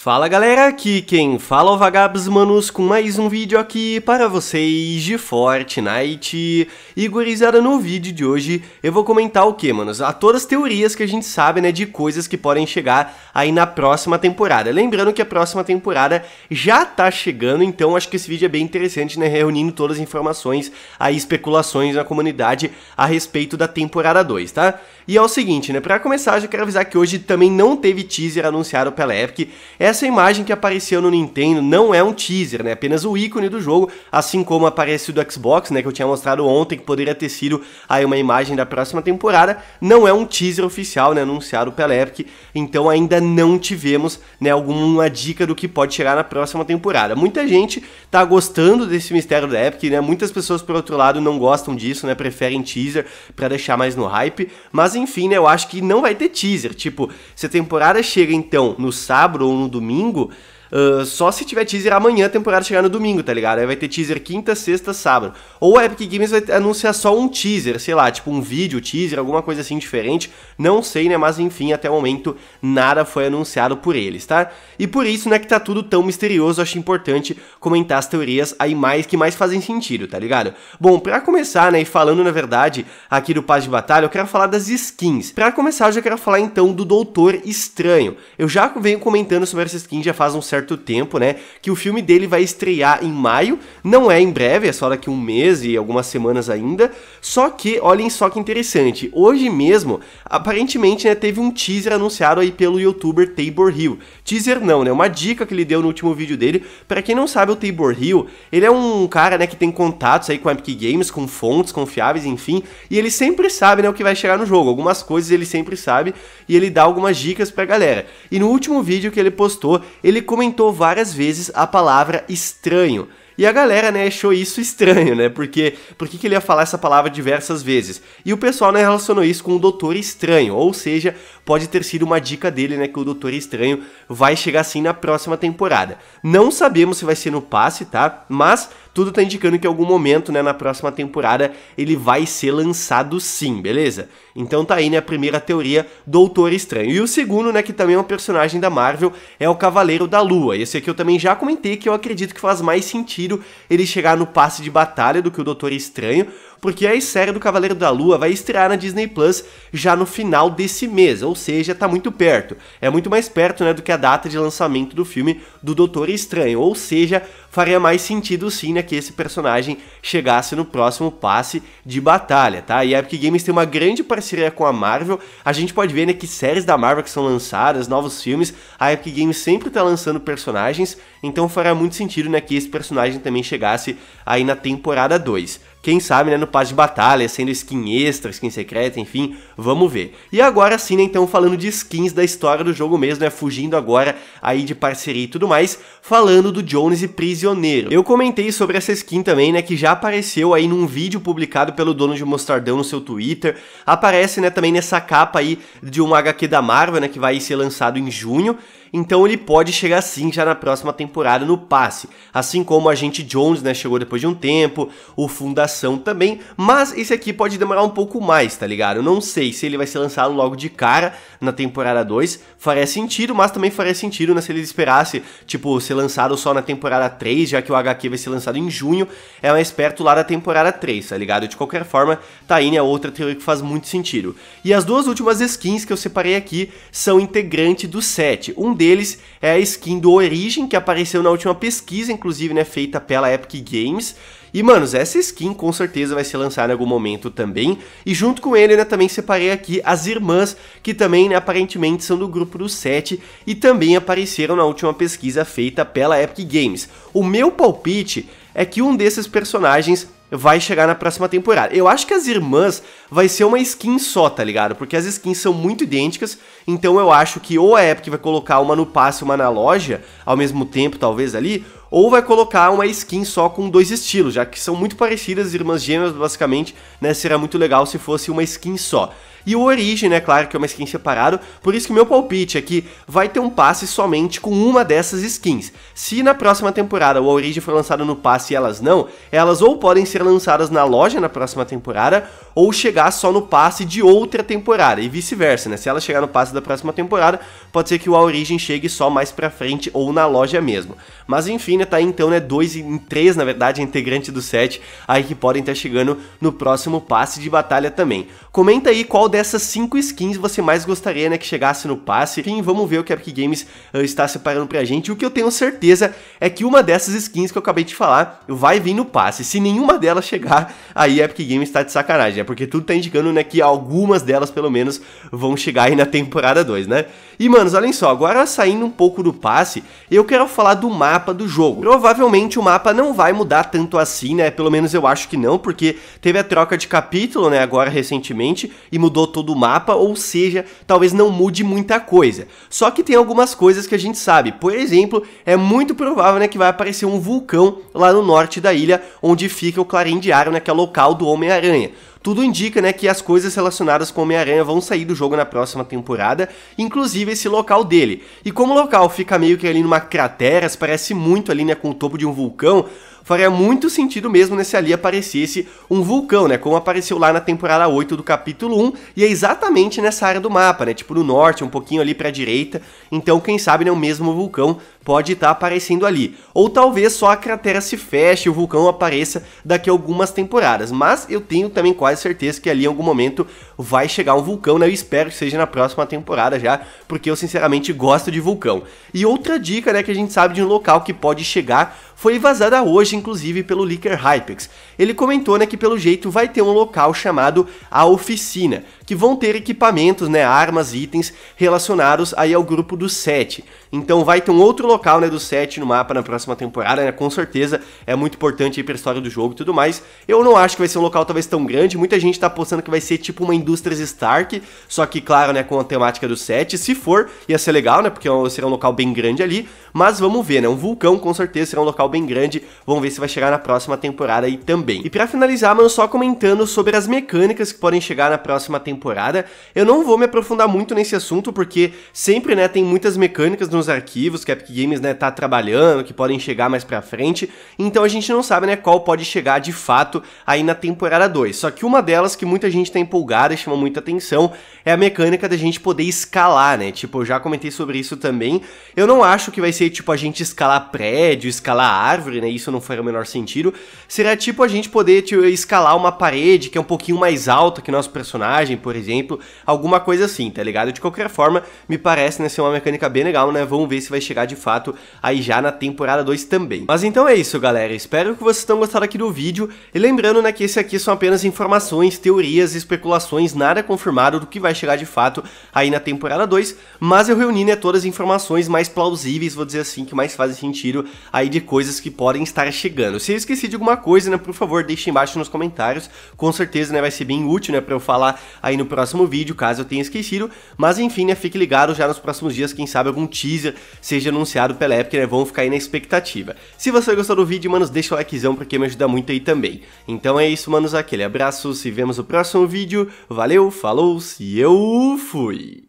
Fala galera, aqui quem fala é o Vagabos Manus com mais um vídeo aqui para vocês de Fortnite E gurizada, no vídeo de hoje eu vou comentar o que, manos? A todas as teorias que a gente sabe, né, de coisas que podem chegar aí na próxima temporada Lembrando que a próxima temporada já tá chegando, então acho que esse vídeo é bem interessante, né, reunindo todas as informações aí, especulações na comunidade a respeito da temporada 2, tá? E é o seguinte, né? Para começar, eu quero avisar que hoje também não teve teaser anunciado pela Epic. Essa imagem que apareceu no Nintendo não é um teaser, né? É apenas o ícone do jogo, assim como apareceu do Xbox, né? Que eu tinha mostrado ontem, que poderia ter sido aí uma imagem da próxima temporada. Não é um teaser oficial, né? Anunciado pela Epic. Então ainda não tivemos, né? Alguma dica do que pode chegar na próxima temporada. Muita gente tá gostando desse mistério da Epic, né? Muitas pessoas, por outro lado, não gostam disso, né? Preferem teaser para deixar mais no hype. Mas enfim, né? Eu acho que não vai ter teaser. Tipo, se a temporada chega então no sábado ou no domingo, Uh, só se tiver teaser amanhã, a temporada chegar no domingo, tá ligado? Aí vai ter teaser quinta, sexta, sábado. Ou a Epic Games vai anunciar só um teaser, sei lá, tipo um vídeo, teaser, alguma coisa assim diferente. Não sei, né? Mas enfim, até o momento nada foi anunciado por eles, tá? E por isso, né, que tá tudo tão misterioso, acho importante comentar as teorias aí mais que mais fazem sentido, tá ligado? Bom, pra começar, né, e falando na verdade aqui do Paz de Batalha, eu quero falar das skins. Pra começar, eu já quero falar então do Doutor Estranho. Eu já venho comentando sobre essa skin já faz um certo certo tempo, né? Que o filme dele vai estrear em maio. Não é em breve, é só daqui um mês e algumas semanas ainda. Só que, olhem só que interessante. Hoje mesmo, aparentemente, né, teve um teaser anunciado aí pelo youtuber Tabor Hill. Teaser não, né? Uma dica que ele deu no último vídeo dele. Para quem não sabe, o Tabor Hill, ele é um cara, né, que tem contatos aí com a Epic Games, com fontes confiáveis, enfim, e ele sempre sabe, né, o que vai chegar no jogo. Algumas coisas ele sempre sabe e ele dá algumas dicas pra galera. E no último vídeo que ele postou, ele comentou comentou várias vezes a palavra estranho. E a galera, né, achou isso estranho, né? Porque por que ele ia falar essa palavra diversas vezes? E o pessoal, né, relacionou isso com o Doutor Estranho, ou seja, pode ter sido uma dica dele, né, que o Doutor Estranho vai chegar assim na próxima temporada. Não sabemos se vai ser no passe, tá? Mas tudo tá indicando que em algum momento, né, na próxima temporada, ele vai ser lançado sim, beleza? Então tá aí, né, a primeira teoria, Doutor Estranho. E o segundo, né, que também é um personagem da Marvel, é o Cavaleiro da Lua. Esse aqui eu também já comentei que eu acredito que faz mais sentido ele chegar no passe de batalha do que o Doutor Estranho, porque a série do Cavaleiro da Lua vai estrear na Disney Plus já no final desse mês, ou seja, tá muito perto. É muito mais perto, né, do que a data de lançamento do filme do Doutor Estranho, ou seja, faria mais sentido sim, né, que esse personagem chegasse no próximo passe de batalha, tá? E a Epic Games tem uma grande parceria com a Marvel. A gente pode ver, né, que séries da Marvel que são lançadas, novos filmes, a Epic Games sempre tá lançando personagens, então faria muito sentido, né, que esse personagem também chegasse aí na temporada 2. Quem sabe, né, no passe de batalha, sendo skin extra, skin secreta, enfim, vamos ver. E agora sim, né, então, falando de skins da história do jogo mesmo, né, fugindo agora aí de parceria e tudo mais, falando do Jones e Prisioneiro. Eu comentei sobre essa skin também, né, que já apareceu aí num vídeo publicado pelo dono de Mostardão no seu Twitter, aparece, né, também nessa capa aí de um HQ da Marvel, né, que vai ser lançado em junho, então ele pode chegar sim já na próxima temporada no passe, assim como o agente Jones né, chegou depois de um tempo, o Fundação também, mas esse aqui pode demorar um pouco mais, tá ligado? Eu não sei se ele vai ser lançado logo de cara na temporada 2, faria sentido, mas também faria sentido né, se ele esperasse, tipo, ser lançado só na temporada 3, já que o HQ vai ser lançado em junho, é mais perto lá da temporada 3, tá ligado? De qualquer forma, tá aí né, outra teoria que faz muito sentido. E as duas últimas skins que eu separei aqui são integrante do set, um deles é a skin do Origin, que apareceu na última pesquisa, inclusive, né, feita pela Epic Games. E, manos, essa skin com certeza vai ser lançada em algum momento também. E junto com ele, né, também separei aqui as irmãs, que também, né, aparentemente são do grupo dos sete e também apareceram na última pesquisa feita pela Epic Games. O meu palpite é que um desses personagens vai chegar na próxima temporada. Eu acho que as irmãs vai ser uma skin só, tá ligado? Porque as skins são muito idênticas, então eu acho que ou a Epic vai colocar uma no passe e uma na loja, ao mesmo tempo talvez ali, ou vai colocar uma skin só com dois estilos, já que são muito parecidas, as irmãs gêmeas basicamente, né? Será muito legal se fosse uma skin só. E o Origin, é claro que é uma skin separado, por isso que meu palpite é que vai ter um passe somente com uma dessas skins. Se na próxima temporada o Origin for lançado no passe e elas não, elas ou podem ser lançadas na loja na próxima temporada, ou chegar só no passe de outra temporada, e vice-versa, né? Se ela chegar no passe da próxima temporada, pode ser que o Origin chegue só mais pra frente ou na loja mesmo. Mas enfim, né, tá aí então, né, dois em três, na verdade, integrante do set aí que podem estar tá chegando no próximo passe de batalha também. Comenta aí qual dessas cinco skins você mais gostaria, né, que chegasse no passe? Enfim, vamos ver o que a Epic Games uh, está separando pra gente. O que eu tenho certeza é que uma dessas skins que eu acabei de falar vai vir no passe. Se nenhuma delas chegar, aí a Epic Games tá de sacanagem, é porque tudo tá indicando, né, que algumas delas, pelo menos, vão chegar aí na temporada 2, né? E, manos, olhem só, agora saindo um pouco do passe, eu quero falar do mapa do jogo. Provavelmente o mapa não vai mudar tanto assim, né, pelo menos eu acho que não, porque teve a troca de capítulo, né, agora recentemente, e mudou mudou todo o mapa, ou seja, talvez não mude muita coisa. Só que tem algumas coisas que a gente sabe. Por exemplo, é muito provável né, que vai aparecer um vulcão lá no norte da ilha, onde fica o Clarendiário, né, que é o local do Homem-Aranha. Tudo indica né, que as coisas relacionadas com Homem-Aranha vão sair do jogo na próxima temporada, inclusive esse local dele. E como o local fica meio que ali numa cratera, parece muito ali né, com o topo de um vulcão, faria muito sentido mesmo nesse ali aparecesse um vulcão, né? Como apareceu lá na temporada 8 do capítulo 1, e é exatamente nessa área do mapa, né? Tipo no norte, um pouquinho ali pra direita. Então, quem sabe, né? O mesmo vulcão pode estar tá aparecendo ali. Ou talvez só a cratera se feche e o vulcão apareça daqui a algumas temporadas. Mas eu tenho também quase certeza que ali em algum momento vai chegar um vulcão, né? Eu espero que seja na próxima temporada já, porque eu sinceramente gosto de vulcão. E outra dica, né, que a gente sabe de um local que pode chegar foi vazada hoje, inclusive, pelo Leaker Hypex. Ele comentou, né, que pelo jeito vai ter um local chamado A Oficina que vão ter equipamentos, né, armas, itens relacionados aí ao grupo dos sete. Então vai ter um outro local, né, dos sete no mapa na próxima temporada, né, com certeza é muito importante aí pra história do jogo e tudo mais. Eu não acho que vai ser um local talvez tão grande, muita gente tá apostando que vai ser tipo uma Indústrias Stark, só que claro, né, com a temática dos sete, se for, ia ser legal, né, porque é será um local bem grande ali, mas vamos ver, né, um vulcão com certeza será um local bem grande, vamos ver se vai chegar na próxima temporada aí também. E pra finalizar, mano, só comentando sobre as mecânicas que podem chegar na próxima temporada temporada. Eu não vou me aprofundar muito nesse assunto, porque sempre, né, tem muitas mecânicas nos arquivos que a Epic Games, né, tá trabalhando, que podem chegar mais pra frente, então a gente não sabe, né, qual pode chegar de fato aí na temporada 2. Só que uma delas que muita gente tá empolgada e chama muita atenção é a mecânica da gente poder escalar, né, tipo, eu já comentei sobre isso também, eu não acho que vai ser, tipo, a gente escalar prédio, escalar árvore, né, isso não faria o menor sentido, será tipo a gente poder, tipo, escalar uma parede que é um pouquinho mais alta que nosso personagem, por exemplo, alguma coisa assim, tá ligado? De qualquer forma, me parece né, ser uma mecânica bem legal, né? Vamos ver se vai chegar de fato aí já na temporada 2 também. Mas então é isso, galera. Espero que vocês tenham gostado aqui do vídeo. E lembrando, né, que esse aqui são apenas informações, teorias, especulações, nada confirmado do que vai chegar de fato aí na temporada 2, mas eu reuni, né, todas as informações mais plausíveis, vou dizer assim, que mais fazem sentido aí de coisas que podem estar chegando. Se eu esqueci de alguma coisa, né, por favor, deixe embaixo nos comentários, com certeza, né, vai ser bem útil, né, pra eu falar aí no próximo vídeo, caso eu tenha esquecido. Mas enfim, né, fique ligado já nos próximos dias, quem sabe algum teaser seja anunciado pela Epic, né, vamos ficar aí na expectativa. Se você gostou do vídeo, manos, deixa o likezão porque me ajuda muito aí também. Então é isso, manos, aquele abraço, se vemos no próximo vídeo, valeu, falou, e eu fui!